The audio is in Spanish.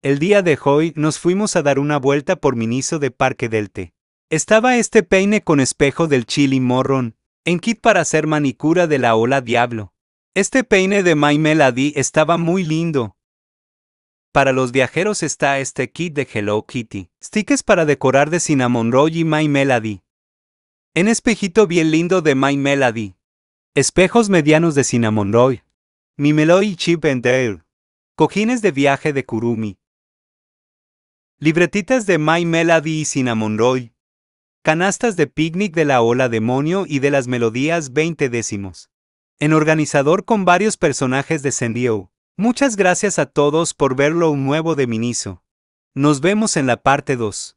El día de hoy nos fuimos a dar una vuelta por Miniso de Parque Delte. Estaba este peine con espejo del Chili Morron, en kit para hacer manicura de la ola Diablo. Este peine de My Melody estaba muy lindo. Para los viajeros está este kit de Hello Kitty, stickers para decorar de Cinnamon Roll y My Melody. En espejito bien lindo de My Melody. Espejos medianos de Cinnamon Roll. Mi Melody Chip and Dale. Cojines de viaje de Kurumi libretitas de My Melody y Cinnamon Roy, canastas de picnic de la ola demonio y de las melodías 20 décimos. En organizador con varios personajes de Muchas gracias a todos por verlo un nuevo de Miniso. Nos vemos en la parte 2.